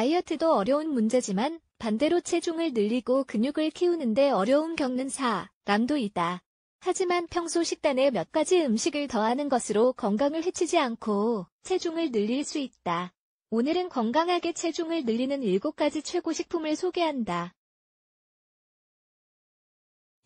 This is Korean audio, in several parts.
다이어트도 어려운 문제지만 반대로 체중을 늘리고 근육을 키우는데 어려움 겪는 사람도 있다. 하지만 평소 식단에 몇 가지 음식을 더하는 것으로 건강을 해치지 않고 체중을 늘릴 수 있다. 오늘은 건강하게 체중을 늘리는 7가지 최고 식품을 소개한다.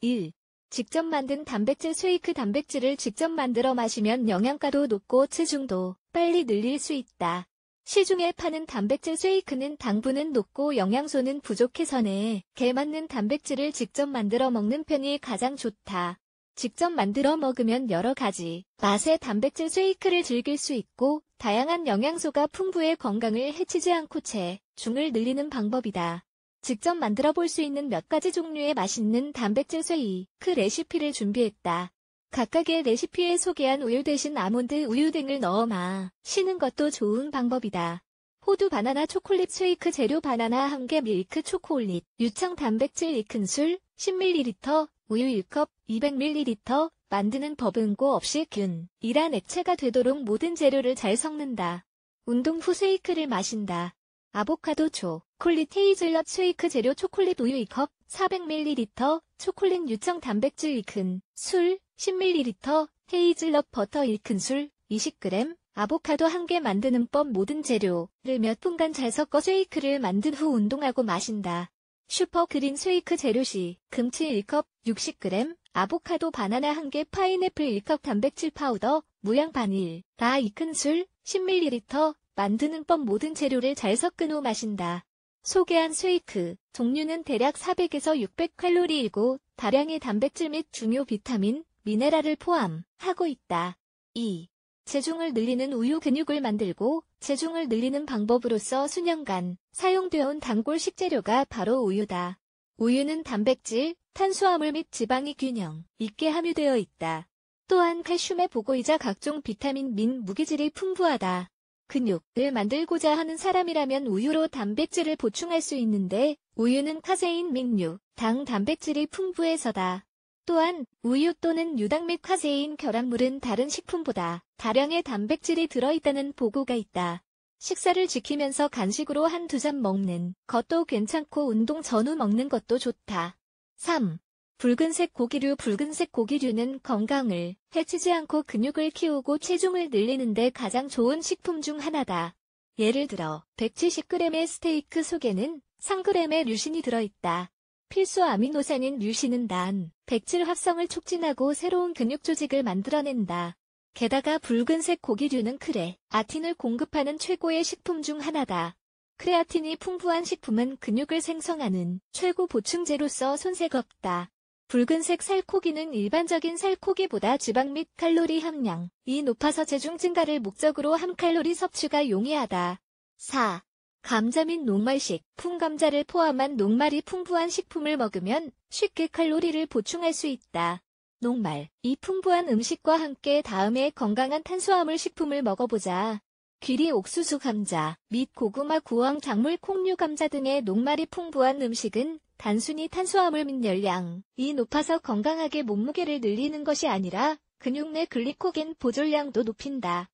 1. 직접 만든 단백질 쉐이크 단백질을 직접 만들어 마시면 영양가도 높고 체중도 빨리 늘릴 수 있다. 시중에 파는 단백질 쉐이크는 당분은 높고 영양소는 부족해서네. 개맞는 단백질을 직접 만들어 먹는 편이 가장 좋다. 직접 만들어 먹으면 여러 가지 맛의 단백질 쉐이크를 즐길 수 있고 다양한 영양소가 풍부해 건강을 해치지 않고 채중을 늘리는 방법이다. 직접 만들어 볼 수 있는 몇 가지 종류의 맛있는 단백질 쉐이크 레시피를 준비했다. 각각의 레시피에 소개한 우유 대신 아몬드 우유 등을 넣어 마시는 것도 좋은 방법이다. 호두 바나나 초콜릿 쉐이크 재료 바나나 1개 밀크 초콜릿 유청 단백질 2큰술 10ml 우유 1컵 200ml 만드는 법은 고 없이 균이란 액체가 되도록 모든 재료를 잘 섞는다. 운동 후 쉐이크를 마신다. 아보카도 초, 콜릿 테이즐넛 쉐이크 재료 초콜릿 우유 2컵 400ml, 초콜릿 유청 단백질 2큰, 술 10ml, 헤이즐넛 버터 1큰술, 20g, 아보카도 1개 만드는 법 모든 재료를 몇 분간 잘 섞어 쉐이크를 만든 후 운동하고 마신다. 슈퍼 그린 쉐이크 재료 시 금치 1컵 60g, 아보카도 바나나 1개 파인애플 1컵 단백질 파우더, 무향 바닐, 다 2큰술 10ml, 만드는 법 모든 재료를 잘 섞은 후 마신다. 소개한 쉐이크 종류는 대략 400에서 600칼로리이고 다량의 단백질 및 중요 비타민, 미네랄을 포함하고 있다. 2. 체중을 늘리는 우유 근육을 만들고 체중을 늘리는 방법으로서 수년간 사용되어 온 단골 식재료가 바로 우유다. 우유는 단백질, 탄수화물 및 지방이 균형 있게 함유되어 있다. 또한 칼슘의 보고이자 각종 비타민 및 무기질이 풍부하다. 근육을 만들고자 하는 사람이라면 우유로 단백질을 보충할 수 있는데 우유는 카세인 및류, 당 단백질이 풍부해서다. 또한 우유 또는 유당 및 카세인 결합물은 다른 식품보다 다량의 단백질이 들어있다는 보고가 있다. 식사를 지키면서 간식으로 한두 잔 먹는 것도 괜찮고 운동 전후 먹는 것도 좋다. 3. 붉은색 고기류 붉은색 고기류는 건강을 해치지 않고 근육을 키우고 체중을 늘리는데 가장 좋은 식품 중 하나다. 예를 들어 170g의 스테이크 속에는 3g의 류신이 들어있다. 필수 아미노산인 류신은 난 백질 합성을 촉진하고 새로운 근육 조직을 만들어낸다. 게다가 붉은색 고기류는 크레, 아틴을 공급하는 최고의 식품 중 하나다. 크레아틴이 풍부한 식품은 근육을 생성하는 최고 보충제로서 손색없다. 붉은색 살코기는 일반적인 살코기보다 지방 및 칼로리 함량이 높아서 체중 증가를 목적으로 함칼로리 섭취가 용이하다. 4. 감자 및 녹말식, 풍감자를 포함한 녹말이 풍부한 식품을 먹으면 쉽게 칼로리를 보충할 수 있다. 녹말, 이 풍부한 음식과 함께 다음에 건강한 탄수화물 식품을 먹어보자. 귀리 옥수수 감자 및 고구마 구황 작물 콩류 감자 등의 녹말이 풍부한 음식은 단순히 탄수화물 및 열량이 높아서 건강하게 몸무게를 늘리는 것이 아니라 근육 내 글리코겐 보존량도 높인다.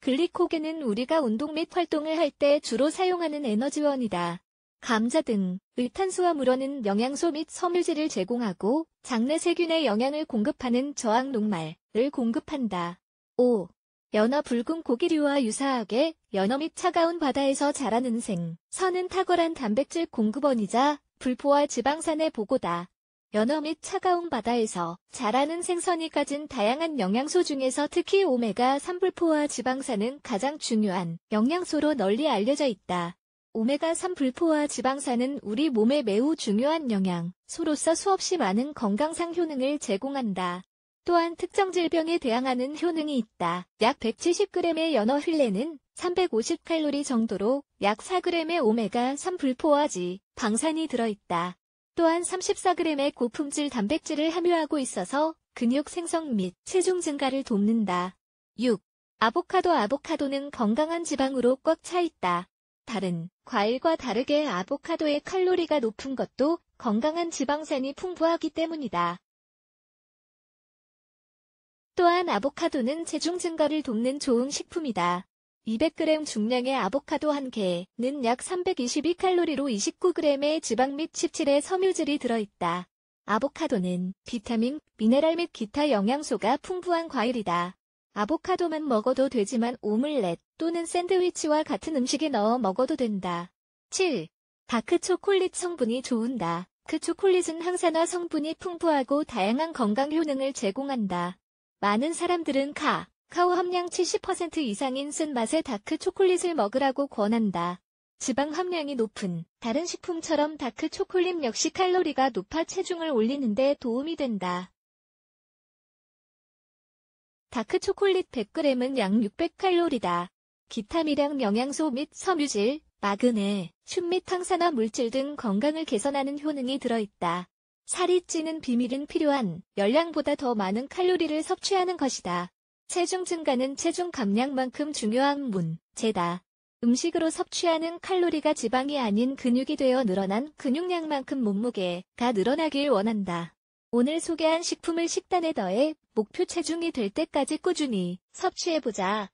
글리코겐은 우리가 운동 및 활동을 할 때 주로 사용하는 에너지원이다. 감자 등의 탄수화물은 영양소 및 섬유질을 제공하고 장내 세균의 영양을 공급하는 저항 녹말을 공급한다. 5. 연어 붉은 고기류와 유사하게 연어 및 차가운 바다에서 자라는 생. 선은 탁월한 단백질 공급원이자 불포화 지방산의 보고다. 연어 및 차가운 바다에서 자라는 생선이 가진 다양한 영양소 중에서 특히 오메가3 불포화 지방산은 가장 중요한 영양소로 널리 알려져 있다. 오메가3 불포화 지방산은 우리 몸에 매우 중요한 영양소로서 수없이 많은 건강상 효능을 제공한다. 또한 특정 질병에 대항하는 효능이 있다. 약 170g의 연어 휠레는 350칼로리 정도로 약 4g의 오메가3 불포화지, 방산이 들어있다. 또한 34g의 고품질 단백질을 함유하고 있어서 근육 생성 및 체중 증가를 돕는다. 6. 아보카도 아보카도는 건강한 지방으로 꽉 차 있다. 다른 과일과 다르게 아보카도의 칼로리가 높은 것도 건강한 지방산이 풍부하기 때문이다. 또한 아보카도는 체중 증가를 돕는 좋은 식품이다. 200g 중량의 아보카도 1 개는 약 322칼로리로 29g의 지방 및 17의 섬유질이 들어있다. 아보카도는 비타민, 미네랄 및 기타 영양소가 풍부한 과일이다. 아보카도만 먹어도 되지만 오믈렛 또는 샌드위치와 같은 음식에 넣어 먹어도 된다. 7. 다크 초콜릿 성분이 좋은다. 그 초콜릿은 항산화 성분이 풍부하고 다양한 건강 효능을 제공한다. 많은 사람들은 카, 카오 함량 70% 이상인 쓴맛의 다크 초콜릿을 먹으라고 권한다. 지방 함량이 높은 다른 식품처럼 다크 초콜릿 역시 칼로리가 높아 체중을 올리는데 도움이 된다. 다크 초콜릿 100g은 약 600칼로리다. 기타 미량 영양소 및 섬유질, 마그네, 슘및 항산화 물질 등 건강을 개선하는 효능이 들어있다. 살이 찌는 비밀은 필요한 열량보다 더 많은 칼로리를 섭취하는 것이다. 체중 증가는 체중 감량만큼 중요한 문제다. 음식으로 섭취하는 칼로리가 지방이 아닌 근육이 되어 늘어난 근육량만큼 몸무게가 늘어나길 원한다. 오늘 소개한 식품을 식단에 더해 목표 체중이 될 때까지 꾸준히 섭취해보자.